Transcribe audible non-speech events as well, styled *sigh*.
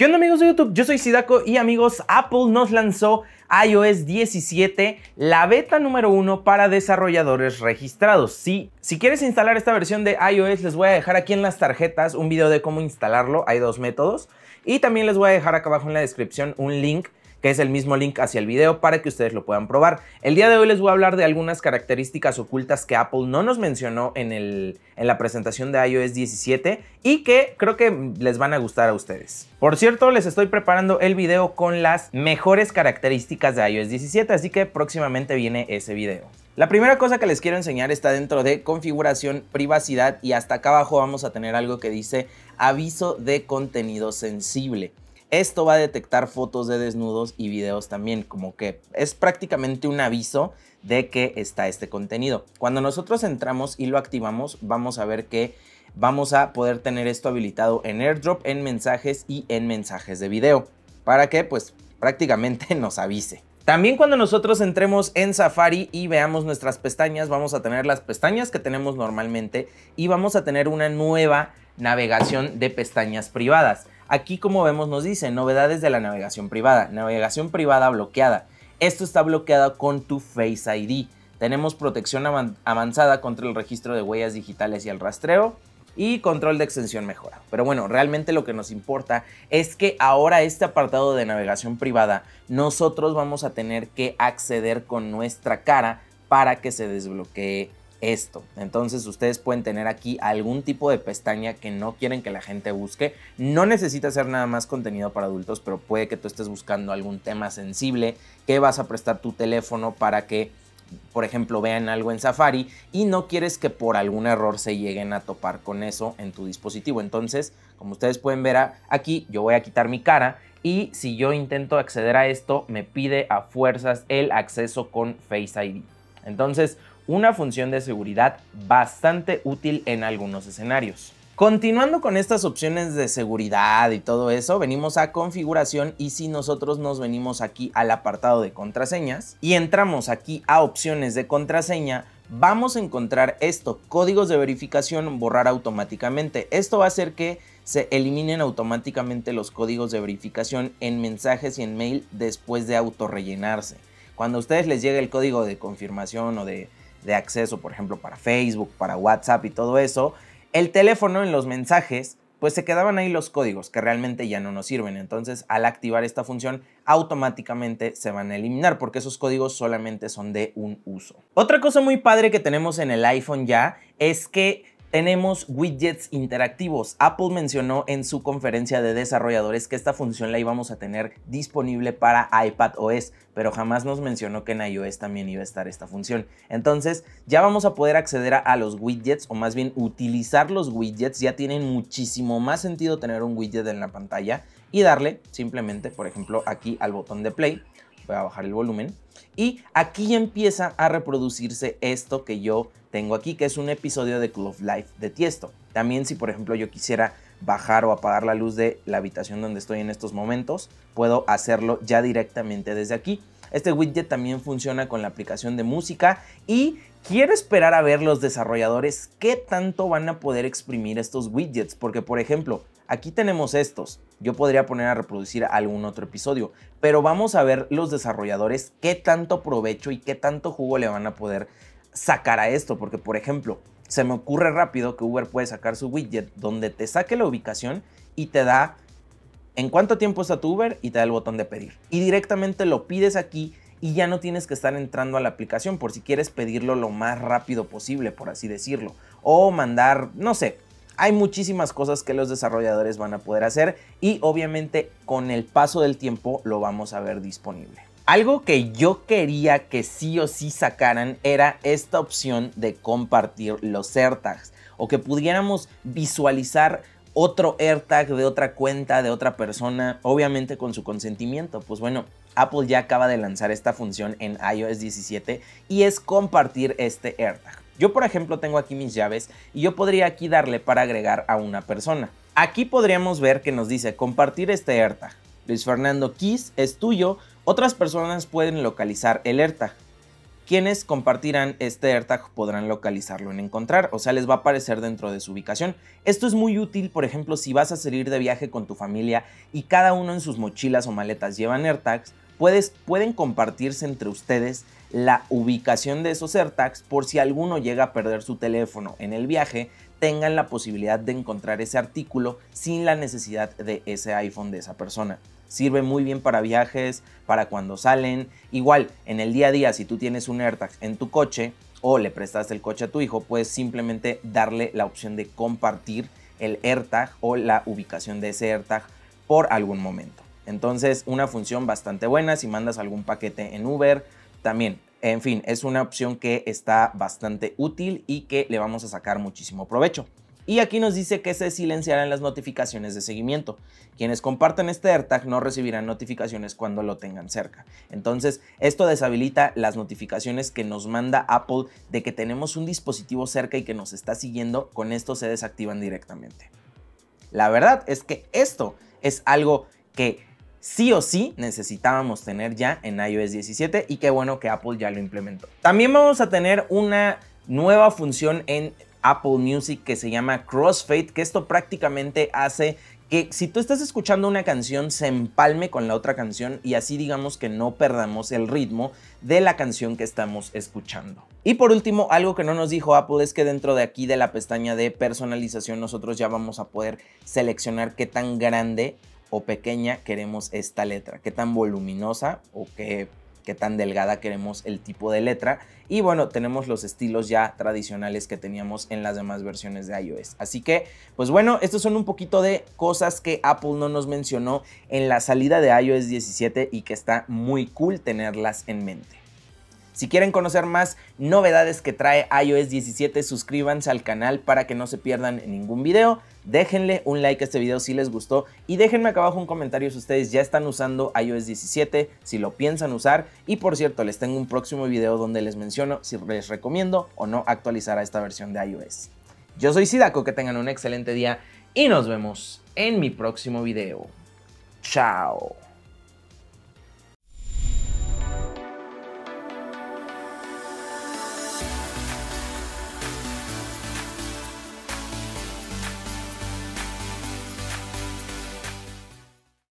¿Qué onda amigos de YouTube? Yo soy Sidaco y amigos, Apple nos lanzó iOS 17, la beta número 1 para desarrolladores registrados. Sí, si quieres instalar esta versión de iOS, les voy a dejar aquí en las tarjetas un video de cómo instalarlo, hay dos métodos. Y también les voy a dejar acá abajo en la descripción un link que es el mismo link hacia el video para que ustedes lo puedan probar. El día de hoy les voy a hablar de algunas características ocultas que Apple no nos mencionó en, el, en la presentación de iOS 17 y que creo que les van a gustar a ustedes. Por cierto, les estoy preparando el video con las mejores características de iOS 17, así que próximamente viene ese video. La primera cosa que les quiero enseñar está dentro de configuración, privacidad y hasta acá abajo vamos a tener algo que dice aviso de contenido sensible. Esto va a detectar fotos de desnudos y videos también, como que es prácticamente un aviso de que está este contenido. Cuando nosotros entramos y lo activamos, vamos a ver que vamos a poder tener esto habilitado en airdrop, en mensajes y en mensajes de video, para que pues prácticamente *laughs* nos avise. También cuando nosotros entremos en Safari y veamos nuestras pestañas, vamos a tener las pestañas que tenemos normalmente y vamos a tener una nueva navegación de pestañas privadas. Aquí, como vemos, nos dice novedades de la navegación privada, navegación privada bloqueada. Esto está bloqueado con tu Face ID. Tenemos protección avanzada contra el registro de huellas digitales y el rastreo y control de extensión mejorado. Pero bueno, realmente lo que nos importa es que ahora este apartado de navegación privada nosotros vamos a tener que acceder con nuestra cara para que se desbloquee esto. Entonces ustedes pueden tener aquí algún tipo de pestaña que no quieren que la gente busque. No necesita hacer nada más contenido para adultos, pero puede que tú estés buscando algún tema sensible que vas a prestar tu teléfono para que por ejemplo, vean algo en Safari y no quieres que por algún error se lleguen a topar con eso en tu dispositivo. Entonces, como ustedes pueden ver aquí, yo voy a quitar mi cara y si yo intento acceder a esto, me pide a fuerzas el acceso con Face ID. Entonces, una función de seguridad bastante útil en algunos escenarios. Continuando con estas opciones de seguridad y todo eso, venimos a configuración y si nosotros nos venimos aquí al apartado de contraseñas y entramos aquí a opciones de contraseña, vamos a encontrar esto, códigos de verificación borrar automáticamente. Esto va a hacer que se eliminen automáticamente los códigos de verificación en mensajes y en mail después de autorrellenarse. Cuando a ustedes les llegue el código de confirmación o de, de acceso, por ejemplo, para Facebook, para WhatsApp y todo eso, el teléfono en los mensajes pues se quedaban ahí los códigos que realmente ya no nos sirven. Entonces, al activar esta función, automáticamente se van a eliminar porque esos códigos solamente son de un uso. Otra cosa muy padre que tenemos en el iPhone ya es que tenemos widgets interactivos. Apple mencionó en su conferencia de desarrolladores que esta función la íbamos a tener disponible para iPad OS, pero jamás nos mencionó que en iOS también iba a estar esta función. Entonces, ya vamos a poder acceder a, los widgets o más bien utilizar los widgets. Ya tienen muchísimo más sentido tener un widget en la pantalla y darle simplemente, por ejemplo, aquí al botón de play Voy a bajar el volumen. Y aquí empieza a reproducirse esto que yo tengo aquí, que es un episodio de Club Life de Tiesto. También si por ejemplo yo quisiera bajar o apagar la luz de la habitación donde estoy en estos momentos, puedo hacerlo ya directamente desde aquí. Este widget también funciona con la aplicación de música y quiero esperar a ver los desarrolladores qué tanto van a poder exprimir estos widgets, porque por ejemplo, aquí tenemos estos yo podría poner a reproducir algún otro episodio. Pero vamos a ver los desarrolladores qué tanto provecho y qué tanto jugo le van a poder sacar a esto. Porque, por ejemplo, se me ocurre rápido que Uber puede sacar su widget donde te saque la ubicación y te da en cuánto tiempo está tu Uber y te da el botón de pedir. Y directamente lo pides aquí y ya no tienes que estar entrando a la aplicación por si quieres pedirlo lo más rápido posible, por así decirlo. O mandar, no sé, hay muchísimas cosas que los desarrolladores van a poder hacer y obviamente con el paso del tiempo lo vamos a ver disponible. Algo que yo quería que sí o sí sacaran era esta opción de compartir los AirTags o que pudiéramos visualizar otro AirTag de otra cuenta, de otra persona, obviamente con su consentimiento. Pues bueno, Apple ya acaba de lanzar esta función en iOS 17 y es compartir este AirTag. Yo por ejemplo tengo aquí mis llaves y yo podría aquí darle para agregar a una persona. Aquí podríamos ver que nos dice compartir este ERTA. Luis Fernando Kiss es tuyo, otras personas pueden localizar el ERTA. Quienes compartirán este e AirTag podrán localizarlo en encontrar, o sea, les va a aparecer dentro de su ubicación. Esto es muy útil, por ejemplo, si vas a salir de viaje con tu familia y cada uno en sus mochilas o maletas llevan e AirTags, pueden compartirse entre ustedes la ubicación de esos AirTags por si alguno llega a perder su teléfono en el viaje, tengan la posibilidad de encontrar ese artículo sin la necesidad de ese iPhone de esa persona. Sirve muy bien para viajes, para cuando salen. Igual, en el día a día, si tú tienes un AirTag en tu coche o le prestaste el coche a tu hijo, puedes simplemente darle la opción de compartir el AirTag o la ubicación de ese AirTag por algún momento. Entonces, una función bastante buena si mandas algún paquete en Uber. También en fin, es una opción que está bastante útil y que le vamos a sacar muchísimo provecho. Y aquí nos dice que se silenciarán las notificaciones de seguimiento. Quienes comparten este AirTag no recibirán notificaciones cuando lo tengan cerca. Entonces, esto deshabilita las notificaciones que nos manda Apple de que tenemos un dispositivo cerca y que nos está siguiendo. Con esto se desactivan directamente. La verdad es que esto es algo que sí o sí necesitábamos tener ya en iOS 17 y qué bueno que Apple ya lo implementó. También vamos a tener una nueva función en Apple Music que se llama Crossfade, que esto prácticamente hace que si tú estás escuchando una canción se empalme con la otra canción y así digamos que no perdamos el ritmo de la canción que estamos escuchando. Y por último, algo que no nos dijo Apple es que dentro de aquí de la pestaña de personalización nosotros ya vamos a poder seleccionar qué tan grande o pequeña queremos esta letra, qué tan voluminosa o qué, qué tan delgada queremos el tipo de letra. Y bueno, tenemos los estilos ya tradicionales que teníamos en las demás versiones de iOS. Así que, pues bueno, estos son un poquito de cosas que Apple no nos mencionó en la salida de iOS 17 y que está muy cool tenerlas en mente. Si quieren conocer más novedades que trae iOS 17, suscríbanse al canal para que no se pierdan ningún video. Déjenle un like a este video si les gustó y déjenme acá abajo un comentario si ustedes ya están usando iOS 17, si lo piensan usar. Y por cierto, les tengo un próximo video donde les menciono si les recomiendo o no actualizar a esta versión de iOS. Yo soy Sidaco, que tengan un excelente día y nos vemos en mi próximo video. Chao.